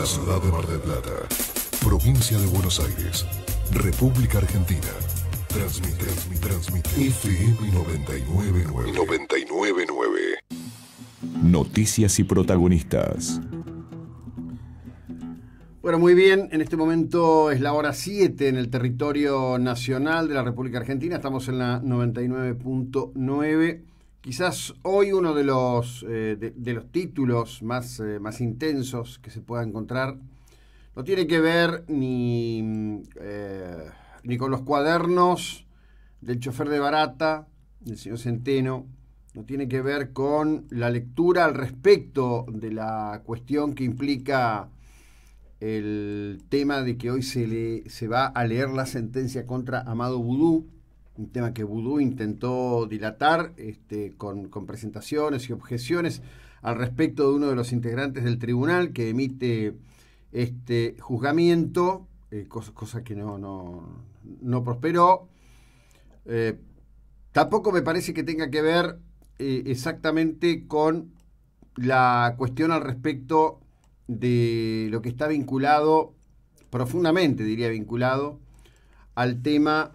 la ciudad de Mar del Plata, provincia de Buenos Aires, República Argentina. Transmite, transmite. FM 999. 999. Noticias y protagonistas. Bueno, muy bien, en este momento es la hora 7 en el territorio nacional de la República Argentina, estamos en la 99.9. Quizás hoy uno de los, eh, de, los títulos más, eh, más intensos que se pueda encontrar no tiene que ver ni, eh, ni con los cuadernos del chofer de Barata, del señor Centeno, no tiene que ver con la lectura al respecto de la cuestión que implica el tema de que hoy se, le, se va a leer la sentencia contra Amado Vudú un tema que Vudú intentó dilatar este, con, presentaciones y objeciones al respecto de uno de los integrantes del tribunal que emite este juzgamiento, eh, cosa, que no, prosperó. Eh, tampoco me parece que tenga que ver eh, exactamente con la cuestión al respecto de lo que está vinculado, profundamente diría vinculado, al tema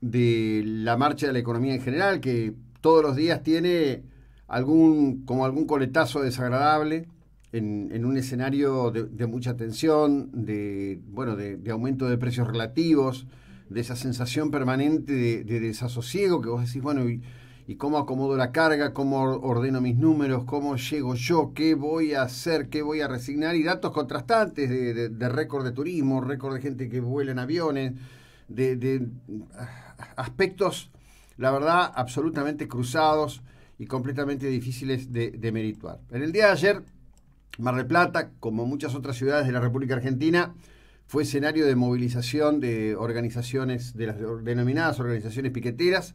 de la marcha de la economía en general, que todos los días tiene algún, como algún coletazo desagradable en, un escenario de, mucha tensión, de, bueno, de, aumento de precios relativos, de esa sensación permanente de, desasosiego que vos decís, bueno, y, y, cómo acomodo la carga, cómo ordeno mis números, cómo llego yo, qué voy a hacer, qué voy a resignar, y datos contrastantes de, récord de turismo, récord de gente que vuela en aviones, de aspectos, la verdad, absolutamente cruzados y completamente difíciles de, de merituar. En el día de ayer, Mar del Plata, como muchas otras ciudades de la República Argentina, fue escenario de movilización de organizaciones, de las denominadas organizaciones piqueteras.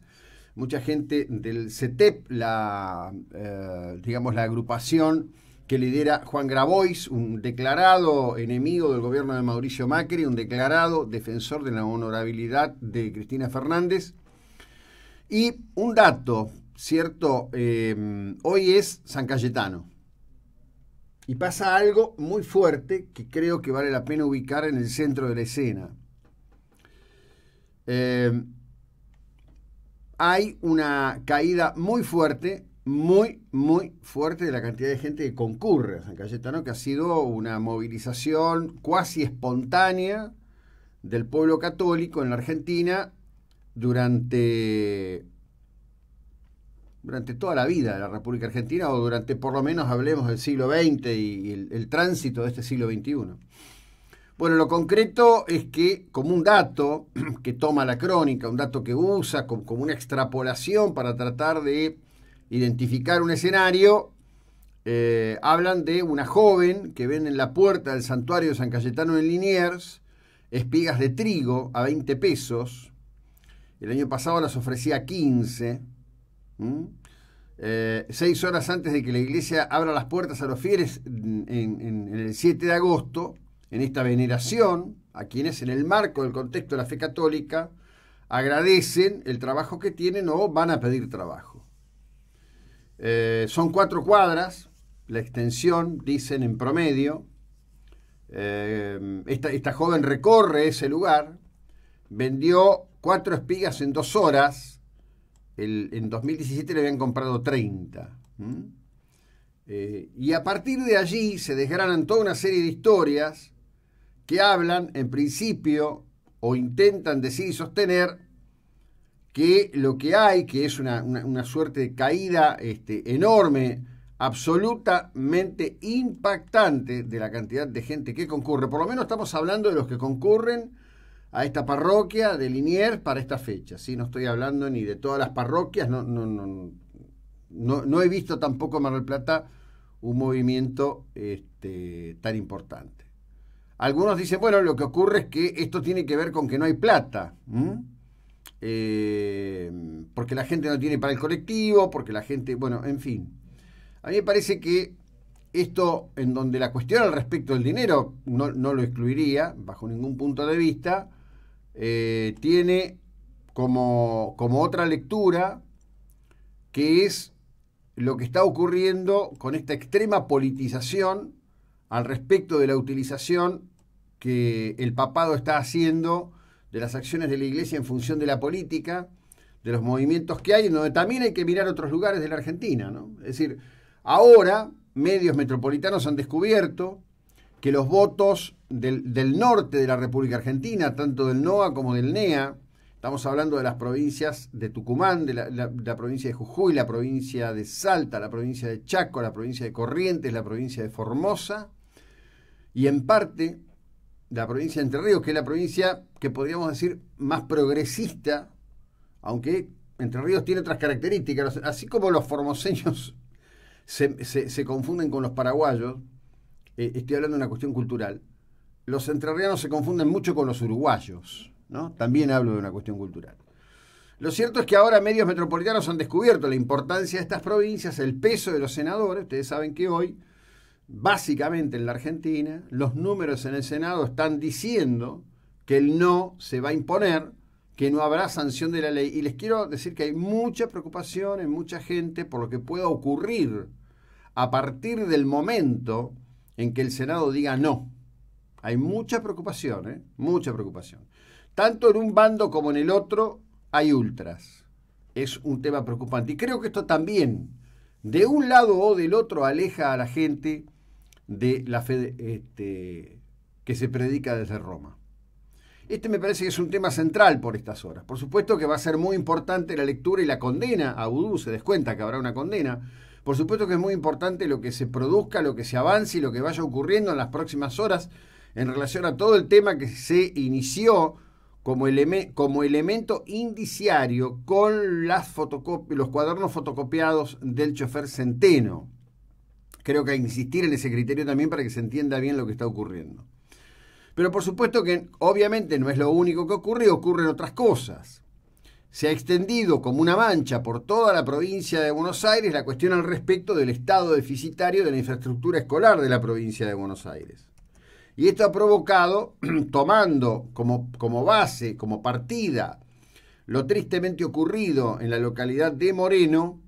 Mucha gente del CETEP, la, eh, digamos, la agrupación que lidera Juan Grabois, un declarado enemigo del gobierno de Mauricio Macri, un declarado defensor de la honorabilidad de Cristina Fernández. Y un dato, cierto, eh, hoy es San Cayetano. Y pasa algo muy fuerte que creo que vale la pena ubicar en el centro de la escena. Eh, hay una caída muy fuerte muy, muy fuerte de la cantidad de gente que concurre a San Cayetano, que ha sido una movilización cuasi espontánea del pueblo católico en la Argentina durante, durante toda la vida de la República Argentina, o durante por lo menos hablemos del siglo XX y, el, tránsito de este siglo XXI. Bueno, lo concreto es que como un dato que toma la crónica, un dato que usa como una extrapolación para tratar de identificar un escenario, eh, hablan de una joven que ven en la puerta del santuario de San Cayetano en Liniers espigas de trigo a 20 pesos. El año pasado las ofrecía 15. Eh, seis horas antes de que la iglesia abra las puertas a los fieles en el 7 de agosto, en esta veneración, a quienes en el marco del contexto de la fe católica agradecen el trabajo que tienen o van a pedir trabajo. Eh, son cuatro cuadras, la extensión, dicen en promedio. Eh, esta, joven recorre ese lugar, vendió cuatro espigas en dos horas. en 2017 le habían comprado 30. Eh, y a partir de allí se desgranan toda una serie de historias que hablan, en principio, o intentan decir y sostener que lo que hay, que es una, suerte de caída este, enorme, absolutamente impactante de la cantidad de gente que concurre. Por lo menos estamos hablando de los que concurren a esta parroquia de Liniers para esta fecha. No estoy hablando ni de todas las parroquias, no, no, no, he visto tampoco en Mar del Plata un movimiento este, tan importante. Algunos dicen, bueno, lo que ocurre es que esto tiene que ver con que no hay plata. Eh, porque la gente no tiene para el colectivo, porque la gente, bueno, en fin. A mí me parece que esto, en donde la cuestión al respecto del dinero, no, lo excluiría bajo ningún punto de vista, eh, tiene como, como otra lectura que es lo que está ocurriendo con esta extrema politización al respecto de la utilización que el papado está haciendo de las acciones de la Iglesia en función de la política, de los movimientos que hay, donde también hay que mirar otros lugares de la Argentina. ¿no? Es decir, ahora medios metropolitanos han descubierto que los votos del, norte de la República Argentina, tanto del NOA como del NEA, estamos hablando de las provincias de Tucumán, de la, la, provincia de Jujuy, la provincia de Salta, la provincia de Chaco, la provincia de Corrientes, la provincia de Formosa, y en parte la provincia de Entre Ríos, que es la provincia que podríamos decir más progresista, aunque Entre Ríos tiene otras características, así como los formoseños se, confunden con los paraguayos, eh, estoy hablando de una cuestión cultural, los entrerrianos se confunden mucho con los uruguayos, ¿no? También hablo de una cuestión cultural. Lo cierto es que ahora medios metropolitanos han descubierto la importancia de estas provincias, el peso de los senadores, ustedes saben que hoy básicamente en la Argentina, los números en el Senado están diciendo que el no se va a imponer, que no habrá sanción de la ley. Y les quiero decir que hay mucha preocupación en mucha gente por lo que pueda ocurrir a partir del momento en que el Senado diga no. Hay mucha preocupación, ¿eh? mucha preocupación. Tanto en un bando como en el otro hay ultras. Es un tema preocupante. Y creo que esto también, de un lado o del otro, aleja a la gente de la fe este, que se predica desde Roma. Este me parece que es un tema central por estas horas. Por supuesto que va a ser muy importante la lectura y la condena a se descuenta que habrá una condena. Por supuesto que es muy importante lo que se produzca, lo que se avance y lo que vaya ocurriendo en las próximas horas en relación a todo el tema que se inició como, como elemento indiciario con las los cuadernos fotocopiados del chofer Centeno creo que hay que insistir en ese criterio también para que se entienda bien lo que está ocurriendo. Pero por supuesto que obviamente no es lo único que ocurre, ocurren otras cosas. Se ha extendido como una mancha por toda la provincia de Buenos Aires la cuestión al respecto del estado deficitario de la infraestructura escolar de la provincia de Buenos Aires. Y esto ha provocado, tomando como, como base, como partida, lo tristemente ocurrido en la localidad de Moreno,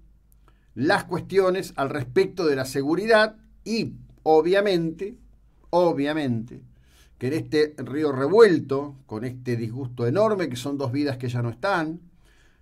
las cuestiones al respecto de la seguridad y obviamente, obviamente, que en este río revuelto, con este disgusto enorme, que son dos vidas que ya no están,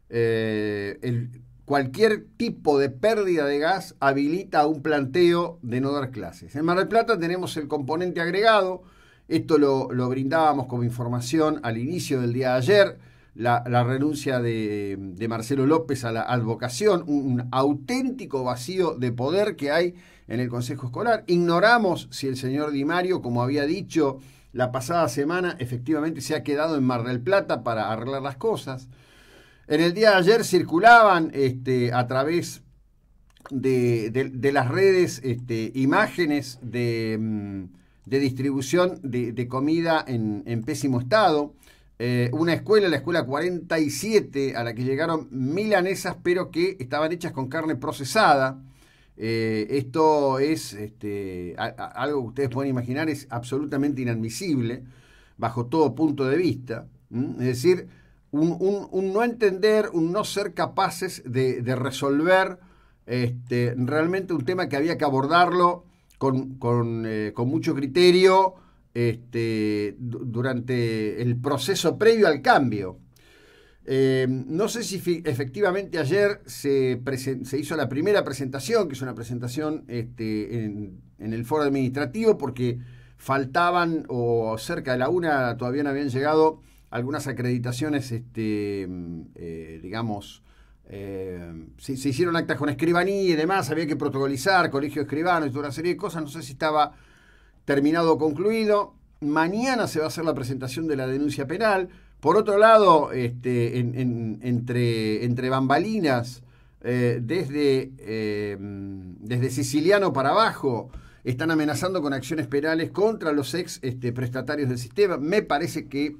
eh, cualquier tipo de pérdida de gas habilita un planteo de no dar clases. En Mar del Plata tenemos el componente agregado, esto lo, lo brindábamos como información al inicio del día de ayer, la, renuncia de, Marcelo López a la advocación, un, auténtico vacío de poder que hay en el Consejo Escolar. Ignoramos si el señor Di Mario, como había dicho la pasada semana, efectivamente se ha quedado en Mar del Plata para arreglar las cosas. En el día de ayer circulaban este, a través de, las redes este, imágenes mm, de, distribución de, comida en, pésimo estado. Eh, una escuela, la escuela 47, a la que llegaron milanesas, pero que estaban hechas con carne procesada. Eh, esto es este, algo que ustedes pueden imaginar, es absolutamente inadmisible bajo todo punto de vista. Es decir, un, no entender, un no ser capaces de, resolver este, realmente un tema que había que abordarlo con eh, mucho criterio este, durante el proceso previo al cambio. Eh, no sé si efectivamente ayer se, hizo la primera presentación, que es una presentación este, en, el foro administrativo, porque faltaban o cerca de la una todavía no habían llegado algunas acreditaciones, este, eh, digamos, eh, se, hicieron actas con escribanía y demás, había que protocolizar, colegio escribanos y toda una serie de cosas, no sé si estaba terminado o concluido. Mañana se va a hacer la presentación de la denuncia penal. Por otro lado, este, entre, entre bambalinas, eh, desde, eh, desde Siciliano para abajo, están amenazando con acciones penales contra los ex este, prestatarios del sistema. Me parece que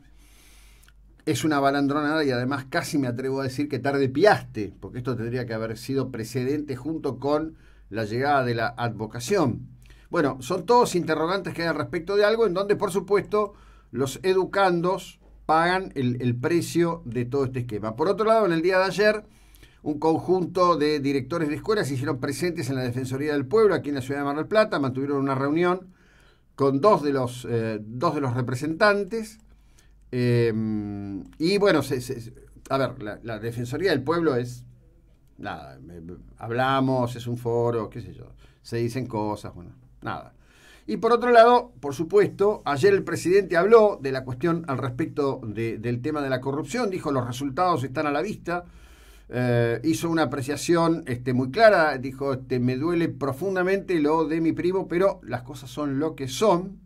es una balandronada y además casi me atrevo a decir que tarde piaste, porque esto tendría que haber sido precedente junto con la llegada de la advocación. Bueno, son todos interrogantes que hay al respecto de algo en donde, por supuesto, los educandos pagan el, precio de todo este esquema. Por otro lado, en el día de ayer, un conjunto de directores de escuelas se hicieron presentes en la Defensoría del Pueblo, aquí en la ciudad de Mar del Plata, mantuvieron una reunión con dos de los, eh, dos de los representantes. Eh, y bueno, a ver, la, la, Defensoría del Pueblo es, nada, hablamos, es un foro, qué sé yo, se dicen cosas, bueno, Nada. Y por otro lado, por supuesto, ayer el presidente habló de la cuestión al respecto del tema de la corrupción, dijo los resultados están a la vista, eh, hizo una apreciación este, muy clara, dijo, este, me duele profundamente lo de mi primo, pero las cosas son lo que son.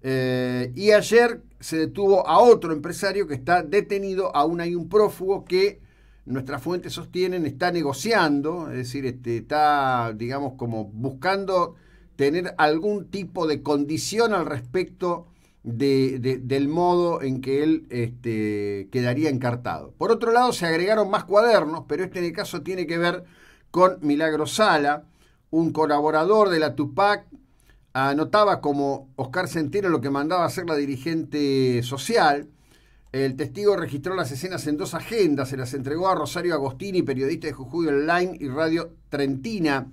Eh, y ayer se detuvo a otro empresario que está detenido, aún hay un prófugo que nuestras fuentes sostienen está negociando, es decir, este, está, digamos, como buscando tener algún tipo de condición al respecto del modo en que él este, quedaría encartado. Por otro lado, se agregaron más cuadernos, pero este en el caso tiene que ver con Milagro Sala, un colaborador de la Tupac, anotaba como Oscar Sentiero lo que mandaba hacer la dirigente social. El testigo registró las escenas en dos agendas, se las entregó a Rosario Agostini, periodista de Jujuy Online y Radio Trentina.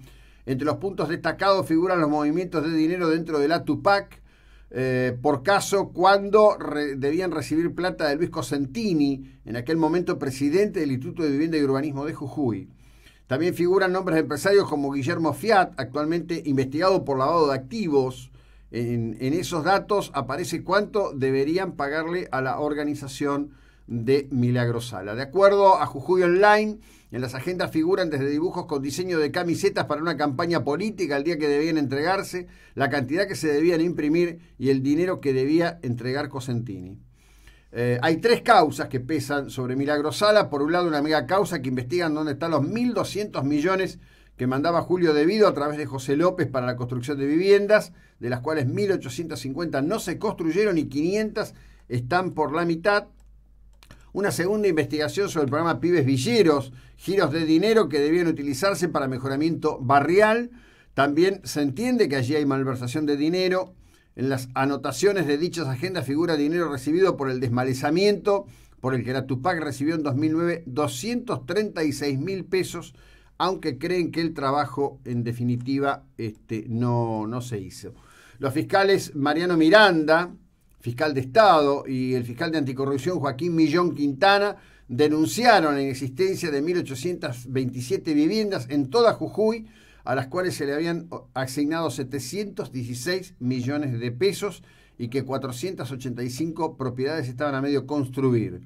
Entre los puntos destacados figuran los movimientos de dinero dentro de la Tupac, eh, por caso cuando debían recibir plata de Luis Cosentini, en aquel momento presidente del Instituto de Vivienda y Urbanismo de Jujuy. También figuran nombres de empresarios como Guillermo Fiat, actualmente investigado por lavado de activos. En, en esos datos aparece cuánto deberían pagarle a la organización de Milagrosala. De acuerdo a Jujuy Online, en las agendas figuran desde dibujos con diseño de camisetas para una campaña política el día que debían entregarse, la cantidad que se debían imprimir y el dinero que debía entregar Cosentini. Eh, hay tres causas que pesan sobre Milagrosala. Por un lado, una mega causa que investigan dónde están los 1.200 millones que mandaba Julio debido a través de José López para la construcción de viviendas, de las cuales 1.850 no se construyeron y 500 están por la mitad una segunda investigación sobre el programa Pibes Villeros, giros de dinero que debían utilizarse para mejoramiento barrial. También se entiende que allí hay malversación de dinero. En las anotaciones de dichas agendas figura dinero recibido por el desmalezamiento, por el que la Tupac recibió en 2009 236 mil pesos, aunque creen que el trabajo, en definitiva, este, no, no se hizo. Los fiscales Mariano Miranda, fiscal de Estado y el fiscal de anticorrupción Joaquín Millón Quintana denunciaron la existencia de 1.827 viviendas en toda Jujuy, a las cuales se le habían asignado 716 millones de pesos y que 485 propiedades estaban a medio construir.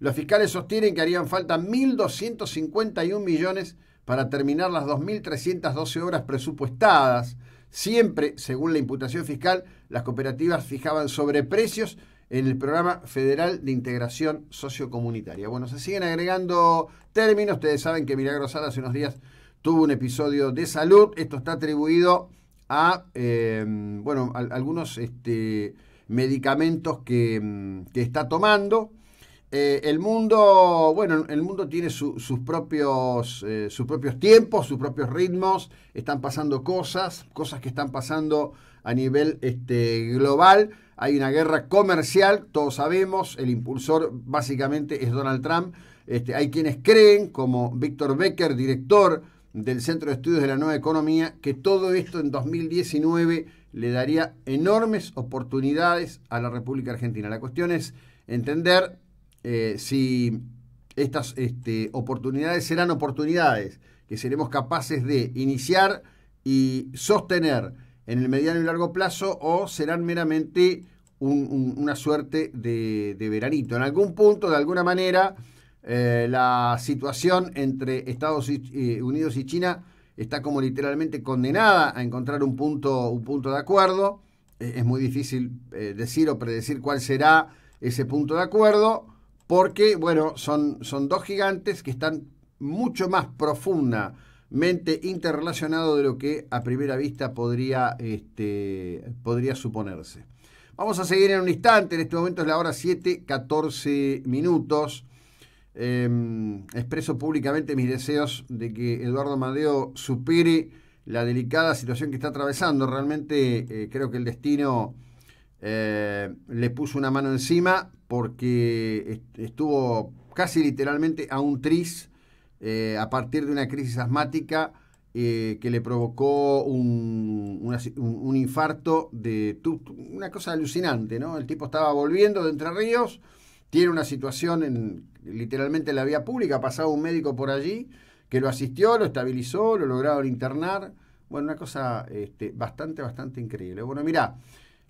Los fiscales sostienen que harían falta 1.251 millones para terminar las 2.312 obras presupuestadas, Siempre, según la imputación fiscal, las cooperativas fijaban sobreprecios en el programa federal de integración sociocomunitaria. Bueno, se siguen agregando términos. Ustedes saben que Milagro hace unos días tuvo un episodio de salud. Esto está atribuido a, em, bueno, algunos este, medicamentos que em, está tomando. Eh, el mundo, bueno, el mundo tiene sus, propios, eh, sus propios tiempos, sus propios ritmos, están pasando cosas, cosas que están pasando a nivel este, global. Hay una guerra comercial, todos sabemos, el impulsor básicamente es Donald Trump. Este, hay quienes creen, como Víctor Becker, director del Centro de Estudios de la Nueva Economía, que todo esto en 2019 le daría enormes oportunidades a la República Argentina. La cuestión es entender eh, si estas este, oportunidades serán oportunidades que seremos capaces de iniciar y sostener en el mediano y largo plazo o serán meramente una suerte de, veranito. En algún punto, de alguna manera, eh, la situación entre Estados eh, Unidos y China está como literalmente condenada a encontrar un punto, un punto de acuerdo. es muy difícil decir o predecir cuál será ese punto de acuerdo porque, bueno, son, son dos gigantes que están mucho más profundamente interrelacionados de lo que a primera vista podría, este, podría suponerse. Vamos a seguir en un instante, en este momento es la hora 7, 14 minutos. Em, expreso públicamente mis deseos de que Eduardo Madeo supere la delicada situación que está atravesando. Realmente eh, creo que el destino eh, le puso una mano encima porque estuvo casi literalmente a un tris eh, a partir de una crisis asmática eh, que le provocó un, infarto de una cosa alucinante, ¿no? El tipo estaba volviendo de Entre Ríos, tiene una situación en literalmente en la vía pública, pasaba un médico por allí que lo asistió, lo estabilizó, lo lograron internar. Bueno, una cosa este, bastante, bastante increíble. Bueno, mirá,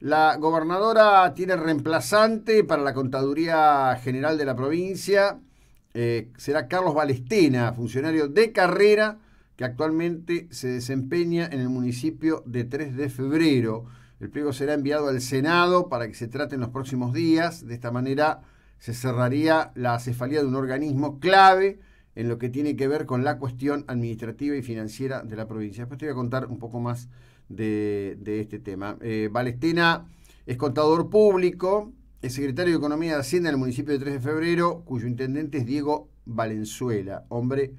la gobernadora tiene reemplazante para la Contaduría General de la provincia. Eh, será Carlos Balestena, funcionario de carrera, que actualmente se desempeña en el municipio de 3 de febrero. El pliego será enviado al Senado para que se trate en los próximos días. De esta manera se cerraría la cefalía de un organismo clave en lo que tiene que ver con la cuestión administrativa y financiera de la provincia. Después te voy a contar un poco más de, este tema. Valestina eh, es contador público, es secretario de Economía de Hacienda del municipio de 3 de febrero, cuyo intendente es Diego Valenzuela, hombre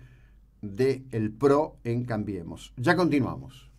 del PRO en Cambiemos. Ya continuamos.